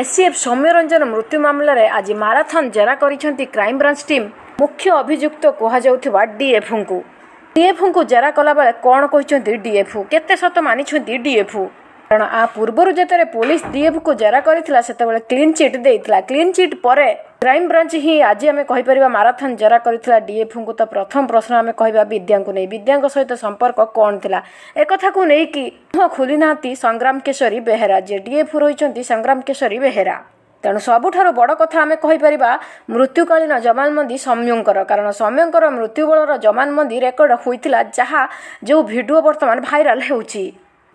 SCF Soumyaranjan ମୃତ୍ୟୁ ମାମଲାରେ ଆଜି ମାରାଥନ୍ ଜେରା କରିଛନ୍ତି କ୍ରାଇମବ୍ରାଞ୍ଚ ଟିମ୍ ମୁଖ୍ୟ ଅଭିଯୁକ୍ତ କୁହାଯାଉଥିବା ଡିଏଫ୍ଙ୍କୁ ଡିଏଫ୍ଙ୍କୁ ଜେରା କଲାବେଳେ କ'ଣ କହିଛନ୍ତି ଡିଏଫ୍ଓ କେତେ ସତ ମାନିଛନ୍ତି ଡିଏଫ୍ଓ କାରଣ ଆ ପୂର୍ବରୁ ଯେତେବେଳେ ପୋଲିସ ଡିଏଫ୍କୁ ଜେରା କରିଥିଲା ସେତେବେଳେ କ୍ଲିନ୍ ଚିଟ୍ ଦେଇଥିଲା କ୍ଲିନ୍ ଚିଟ୍ ପରେ କ୍ରାଇମବ୍ରାଞ୍ଚ ହିଁ ଆଜି ଆମେ କହିପାରିବା ମାରାଥନ ଜେରା କରିଥିଲା ଡିଏଫ୍ଙ୍କୁ ତ ପ୍ରଥମ ପ୍ରଶ୍ନ ଆମେ କହିବା ବିଦ୍ୟାଙ୍କୁ ନେଇ ବିଦ୍ୟାଙ୍କ ସହିତ ସମ୍ପର୍କ କ'ଣ ଥିଲା ଏକଥାକୁ ନେଇକି ମୁଁ ଖୋଲି ନାହାନ୍ତି ସଂଗ୍ରାମ କେଶରୀ ବେହେରା ଯିଏ ଡିଏଫ୍ ରହିଛନ୍ତି ସଂଗ୍ରାମ କେଶରୀ ବେହେରା ତେଣୁ ସବୁଠାରୁ ବଡ଼ କଥା ଆମେ କହିପାରିବା ମୃତ୍ୟୁକାଳୀନ ଜମାନବନ୍ଦୀ ସୌମ୍ୟଙ୍କର କାରଣ ସୌମ୍ୟଙ୍କର ମୃତ୍ୟୁବଳର ଜମାନବନ୍ଦୀ ରେକର୍ଡ ହୋଇଥିଲା ଯାହା ଯେଉଁ ଭିଡ଼ିଓ ବର୍ତ୍ତମାନ ଭାଇରାଲ ହେଉଛି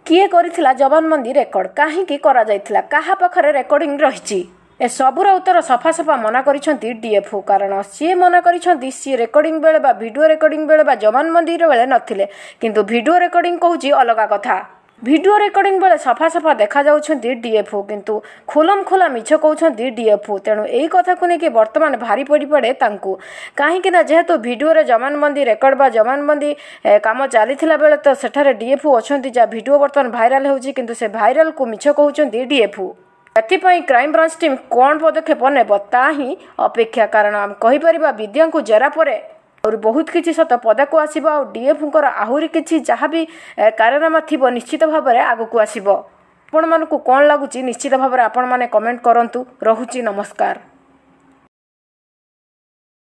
କିଏ କରିଥିଲା ଜବାନବନ୍ଦୀ ରେକର୍ଡ କାହିଁକି କରାଯାଇଥିଲା କାହା ପାଖରେ ରେକର୍ଡିଂ ରହିଛି ଏ ସବୁର ଉତ୍ତର ସଫା ସଫା ମନା କରିଛନ୍ତି ଡିଏଫ୍ଓ କାରଣ ସିଏ ମନା କରିଛନ୍ତି ସିଏ ରେକର୍ଡ଼ିଂ ବେଳେ ବା ଭିଡ଼ିଓ ରେକର୍ଡ଼ିଂ ବେଳେ ବା ଜବାନବନ୍ଦୀର ବେଳେ ନଥିଲେ କିନ୍ତୁ ଭିଡ଼ିଓ ରେକର୍ଡ଼ିଂ କହୁଛି ଅଲଗା କଥା ଭିଡ଼ିଓ ରେକର୍ଡ଼ିଂ ବେଳେ ସଫା ସଫା ଦେଖାଯାଉଛନ୍ତି ଡିଏଫ୍ଓ କିନ୍ତୁ ଖୋଲମ ଖୋଲା ମିଛ କହୁଛନ୍ତି ଡିଏଫ୍ଓ ତେଣୁ ଏହି କଥାକୁ ନେଇକି ବର୍ତ୍ତମାନ ଭାରି ପଡ଼ିପଡ଼େ ତାଙ୍କୁ କାହିଁକିନା ଯେହେତୁ ଭିଡ଼ିଓରେ ଜବାନବନ୍ଦୀ ରେକର୍ଡ଼ ବା ଜବାନବନ୍ଦୀ କାମ ଚାଲିଥିଲା ବେଳେ ତ ସେଠାରେ ଡିଏଫ୍ଓ ଅଛନ୍ତି ଯାହା ଭିଡ଼ିଓ ବର୍ତ୍ତମାନ ଭାଇରାଲ୍ ହେଉଛି କିନ୍ତୁ ସେ ଭାଇରାଲ୍କୁ ମିଛ କହୁଛନ୍ତି ଡିଏଫ୍ଓ ଏଥିପାଇଁ କ୍ରାଇମବ୍ରାଞ୍ଚ ଟିମ୍ କ'ଣ ପଦକ୍ଷେପ ନେବ ତାହା ହିଁ ଅପେକ୍ଷା କାରଣ ଆମେ କହିପାରିବା ବିଦ୍ୟାଙ୍କୁ ଜେରା ପରେ ଆହୁରି ବହୁତ କିଛି ସତ ପଦାକୁ ଆସିବ ଆଉ ଡିଏଫ୍ଙ୍କର ଆହୁରି କିଛି ଯାହା ବି କାରନାମା ଥିବ ନିଶ୍ଚିତ ଭାବରେ ଆଗକୁ ଆସିବ ଆପଣମାନଙ୍କୁ କ'ଣ ଲାଗୁଛି ନିଶ୍ଚିତ ଭାବରେ ଆପଣମାନେ କମେଣ୍ଟ କରନ୍ତୁ ରହୁଛି ନମସ୍କାର